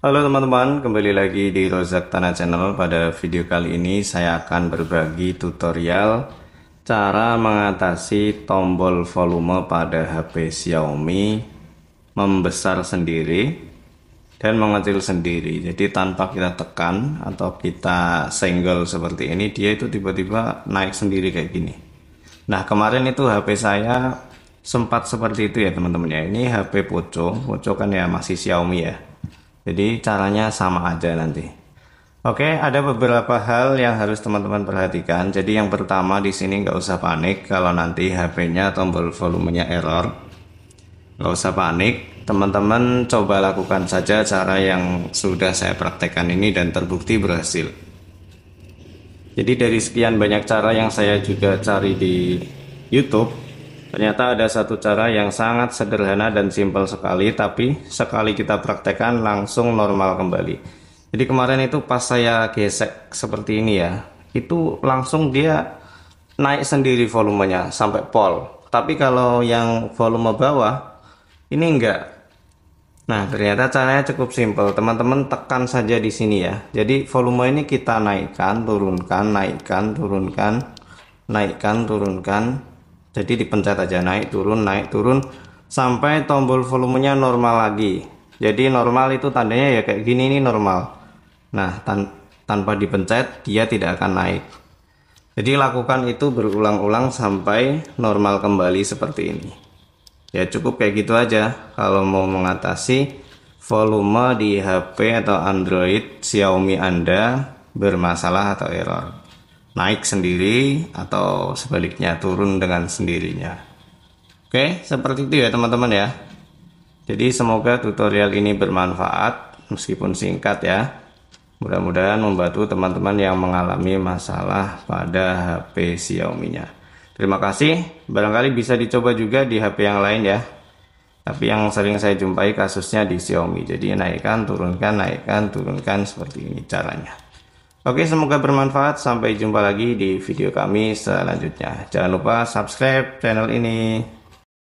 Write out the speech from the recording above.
Halo teman-teman, kembali lagi di Rozak Tanah Channel. Pada video kali ini saya akan berbagi tutorial cara mengatasi tombol volume pada HP Xiaomi membesar sendiri dan mengecil sendiri. Jadi tanpa kita tekan atau kita single seperti ini, dia itu tiba-tiba naik sendiri kayak gini. Nah, kemarin itu HP saya sempat seperti itu ya teman-teman ya. Ini HP Poco, Poco kan ya masih Xiaomi ya jadi caranya sama aja nanti. Oke, ada beberapa hal yang harus teman-teman perhatikan. Jadi yang pertama di sini nggak usah panik kalau nanti HP-nya tombol volumenya error. Nggak usah panik, teman-teman coba lakukan saja cara yang sudah saya praktekkan ini dan terbukti berhasil. Jadi dari sekian banyak cara yang saya juga cari di YouTube, Ternyata ada satu cara yang sangat sederhana dan simpel sekali, tapi sekali kita praktekkan langsung normal kembali. Jadi kemarin itu pas saya gesek seperti ini ya, itu langsung dia naik sendiri volumenya sampai pol. Tapi kalau yang volume bawah, ini enggak. Nah, ternyata caranya cukup simpel. Teman-teman tekan saja di sini ya. Jadi volume ini kita naikkan, turunkan, naikkan, turunkan, naikkan, turunkan, jadi dipencet aja naik turun naik turun sampai tombol volumenya normal lagi jadi normal itu tandanya ya kayak gini ini normal nah tan tanpa dipencet dia tidak akan naik jadi lakukan itu berulang-ulang sampai normal kembali seperti ini ya cukup kayak gitu aja kalau mau mengatasi volume di HP atau Android Xiaomi Anda bermasalah atau error naik sendiri atau sebaliknya turun dengan sendirinya. Oke, seperti itu ya teman-teman ya. Jadi semoga tutorial ini bermanfaat meskipun singkat ya. Mudah-mudahan membantu teman-teman yang mengalami masalah pada HP Xiaomi-nya. Terima kasih. Barangkali bisa dicoba juga di HP yang lain ya. Tapi yang sering saya jumpai kasusnya di Xiaomi. Jadi naikkan, turunkan, naikkan, turunkan seperti ini caranya. Oke, semoga bermanfaat. Sampai jumpa lagi di video kami selanjutnya. Jangan lupa subscribe channel ini.